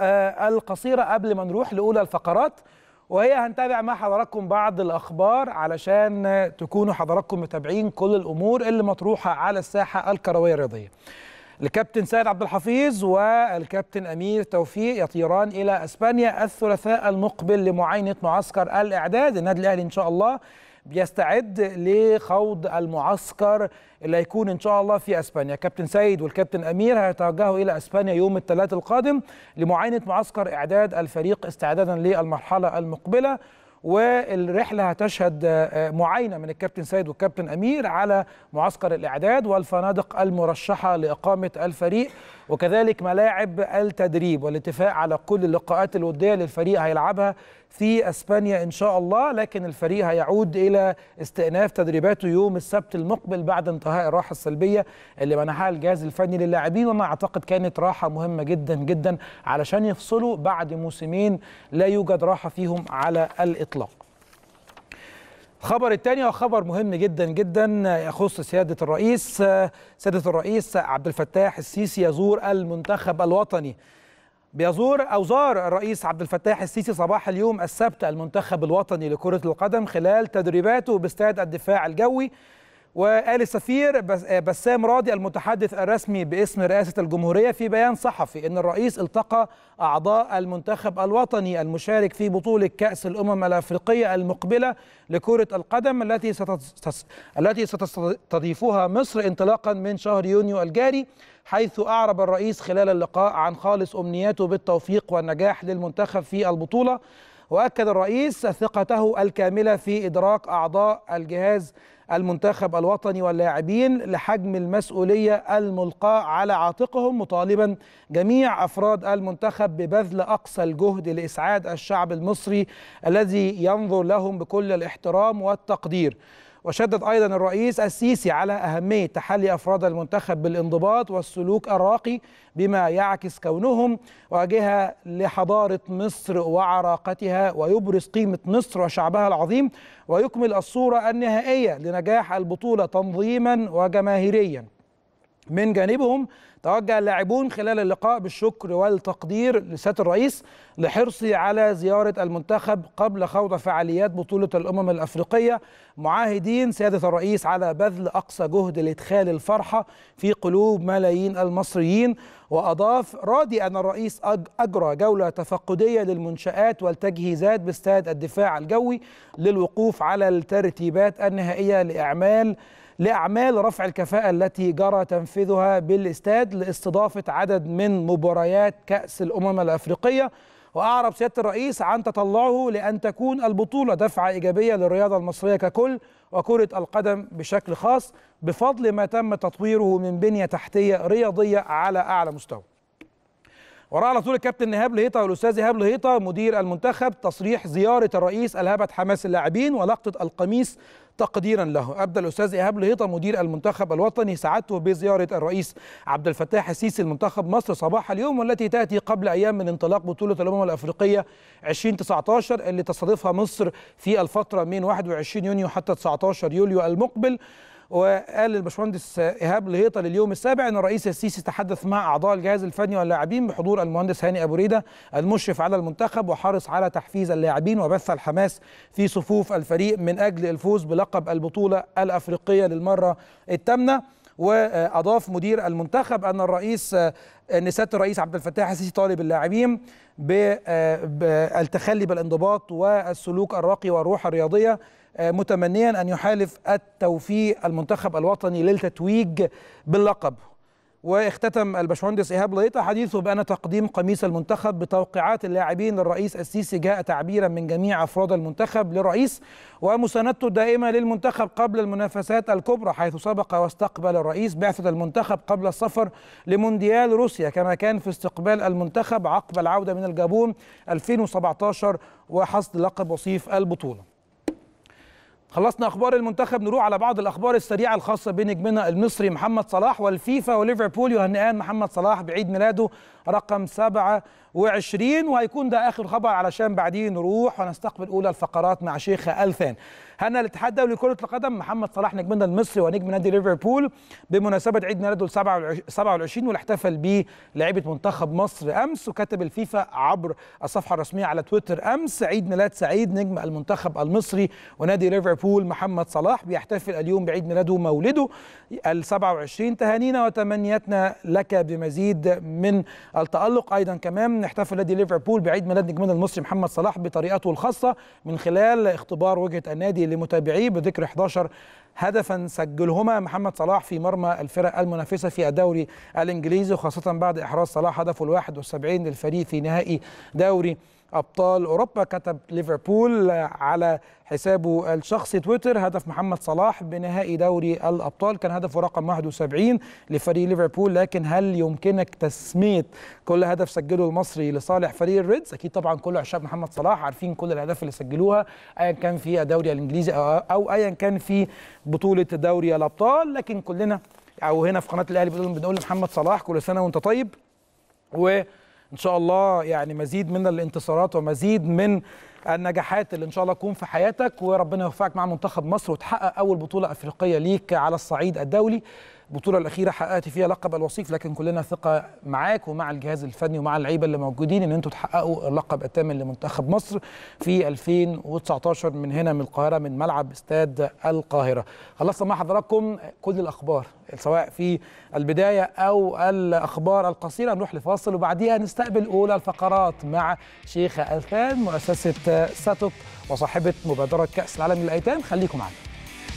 آه، القصيرة قبل ما نروح لأولى الفقرات وهي هنتابع مع حضراتكم بعض الأخبار علشان تكونوا حضراتكم متابعين كل الأمور اللي مطروحة على الساحة الكروية الرياضية الكابتن سيد عبد الحفيظ والكابتن امير توفيق يطيران الى اسبانيا الثلاثاء المقبل لمعاينه معسكر الاعداد النادي الاهلي ان شاء الله بيستعد لخوض المعسكر اللي هيكون ان شاء الله في اسبانيا كابتن سيد والكابتن امير هيتوجهوا الى اسبانيا يوم الثلاثاء القادم لمعاينه معسكر اعداد الفريق استعدادا للمرحله المقبله والرحله هتشهد آه، آه، معاينه من الكابتن سيد والكابتن امير على معسكر الاعداد والفنادق المرشحه لاقامه الفريق وكذلك ملاعب التدريب والاتفاق على كل اللقاءات الوديه للفريق هيلعبها في اسبانيا ان شاء الله لكن الفريق هيعود الى استئناف تدريباته يوم السبت المقبل بعد انتهاء الراحه السلبيه اللي منحها الجهاز الفني للاعبين وما اعتقد كانت راحه مهمه جدا جدا علشان يفصلوا بعد موسمين لا يوجد راحه فيهم على الاطلاق الإطلاق خبر هو آه، خبر مهم جدا جدا آه، يخص سيادة الرئيس آه، سيادة الرئيس عبد الفتاح السيسي يزور المنتخب الوطني بيزور أو زار الرئيس عبد الفتاح السيسي صباح اليوم السبت المنتخب الوطني لكرة القدم خلال تدريباته باستاد الدفاع الجوي وقال السفير آه، بسام راضي المتحدث الرسمي باسم رئاسة الجمهورية في بيان صحفي أن الرئيس التقى أعضاء المنتخب الوطني المشارك في بطولة كأس الأمم الأفريقية المقبلة لكرة القدم التي التي ستستضيفها مصر انطلاقا من شهر يونيو الجاري حيث أعرب الرئيس خلال اللقاء عن خالص أمنياته بالتوفيق والنجاح للمنتخب في البطولة وأكد الرئيس ثقته الكاملة في إدراك أعضاء الجهاز المنتخب الوطني واللاعبين لحجم المسؤولية الملقاة على عاتقهم مطالبا جميع أفراد المنتخب ببذل أقصى الجهد لإسعاد الشعب المصري الذي ينظر لهم بكل الاحترام والتقدير وشدد أيضا الرئيس السيسي على أهمية تحلي أفراد المنتخب بالانضباط والسلوك الراقي بما يعكس كونهم واجهة لحضارة مصر وعراقتها ويبرز قيمة مصر وشعبها العظيم ويكمل الصورة النهائية لنجاح البطولة تنظيما وجماهيريا من جانبهم توجه اللاعبون خلال اللقاء بالشكر والتقدير لسياده الرئيس لحرصه على زياره المنتخب قبل خوض فعاليات بطوله الامم الافريقيه معاهدين سياده الرئيس على بذل اقصى جهد لادخال الفرحه في قلوب ملايين المصريين واضاف رادي ان الرئيس اجرى جوله تفقديه للمنشات والتجهيزات باستاد الدفاع الجوي للوقوف على الترتيبات النهائيه لاعمال لأعمال رفع الكفاءة التي جرى تنفيذها بالاستاد لاستضافة عدد من مباريات كأس الأمم الأفريقية وأعرب سيادة الرئيس عن تطلعه لأن تكون البطولة دفعة إيجابية للرياضة المصرية ككل وكرة القدم بشكل خاص بفضل ما تم تطويره من بنية تحتية رياضية على أعلى مستوى وراء على طول الكابتن ايهاب لهيطه والاستاذ ايهاب لهيطه مدير المنتخب تصريح زياره الرئيس الهبت حماس اللاعبين ولقطه القميص تقديرا له ابدى الاستاذ ايهاب لهيطه مدير المنتخب الوطني سعادته بزياره الرئيس عبد الفتاح السيسي لمنتخب مصر صباح اليوم والتي تاتي قبل ايام من انطلاق بطوله الامم الافريقيه 2019 اللي تستضيفها مصر في الفتره من 21 يونيو حتى 19 يوليو المقبل وقال الباشمهندس ايهاب لهيطه اليوم السابع ان الرئيس السيسي تحدث مع اعضاء الجهاز الفني واللاعبين بحضور المهندس هاني ابو ريده المشرف على المنتخب وحرص على تحفيز اللاعبين وبث الحماس في صفوف الفريق من اجل الفوز بلقب البطوله الافريقيه للمره الثامنه واضاف مدير المنتخب ان الرئيس ان سياده الرئيس عبد الفتاح السيسي طالب اللاعبين بالتخلي آه، بالانضباط والسلوك الراقي والروح الرياضيه آه، متمنيا أن يحالف التوفيق المنتخب الوطني للتتويج باللقب واختتم الباشمهندس ايهاب لقيطه حديثه بان تقديم قميص المنتخب بتوقيعات اللاعبين للرئيس السيسي جاء تعبيرا من جميع افراد المنتخب للرئيس ومساندته الدائمه للمنتخب قبل المنافسات الكبرى حيث سبق واستقبل الرئيس بعثه المنتخب قبل السفر لمونديال روسيا كما كان في استقبال المنتخب عقب العوده من الجابون 2017 وحصد لقب وصيف البطوله خلصنا اخبار المنتخب نروح على بعض الاخبار السريعه الخاصه بنجمنا المصري محمد صلاح والفيفا وليفربول يهنئان محمد صلاح بعيد ميلاده رقم سبعه وعشرين وهيكون ده آخر خبر علشان بعديه نروح ونستقبل أولى الفقرات مع شيخ ألفان هنا الاتحاد الدولي لكرة القدم محمد صلاح نجمنا المصري ونجم نادي ليفربول بمناسبة عيد ميلاده ال 27 واللي احتفل به لاعيبة منتخب مصر أمس وكتب الفيفا عبر الصفحة الرسمية على تويتر أمس عيد ميلاد سعيد نجم المنتخب المصري ونادي ليفربول محمد صلاح بيحتفل اليوم بعيد ميلاده ومولده ال 27 تهانينا وتمنياتنا لك بمزيد من التألق أيضا كمان احتفل نادي ليفربول بعيد ميلاد نجمنا المصري محمد صلاح بطريقته الخاصة من خلال اختبار وجهة النادي لمتابعيه بذكر 11 هدفا سجلهما محمد صلاح في مرمى الفرق المنافسة في الدوري الإنجليزي وخاصة بعد إحراز صلاح هدفه الواحد والسبعين للفريق في نهائي دوري ابطال اوروبا كتب ليفربول على حسابه الشخصي تويتر هدف محمد صلاح بنهائي دوري الابطال كان هدفه رقم 71 لفريق ليفربول لكن هل يمكنك تسميه كل هدف سجله المصري لصالح فريق الريدز اكيد طبعا كل عشاق محمد صلاح عارفين كل الاهداف اللي سجلوها ايا كان في الدوري الانجليزي او ايا كان في بطوله دوري الابطال لكن كلنا او يعني هنا في قناه الاهلي بنقول لمحمد صلاح كل سنه وانت طيب وان شاء الله يعني مزيد من الانتصارات ومزيد من النجاحات اللي ان شاء الله تكون في حياتك وربنا يوفقك مع منتخب مصر وتحقق اول بطوله افريقيه ليك على الصعيد الدولي البطوله الاخيره حققت فيها لقب الوصيف لكن كلنا ثقه معاك ومع الجهاز الفني ومع اللعيبه اللي موجودين ان انتم تحققوا اللقب الثامن لمنتخب مصر في 2019 من هنا من القاهره من ملعب استاد القاهره خلصنا مع حضراتكم كل الاخبار سواء في البدايه او الاخبار القصيره نروح لفاصل وبعديها نستقبل اولى الفقرات مع شيخه الفان مؤسسه ساتوب وصاحبه مبادره كاس العالم للايتام خليكم معنا